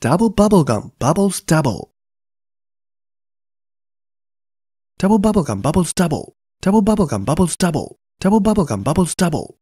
Double bubblegum, bubbles double. Double bubblegum, bubbles double. Double bubblegum, bubbles double. Double bubblegum, bubbles double.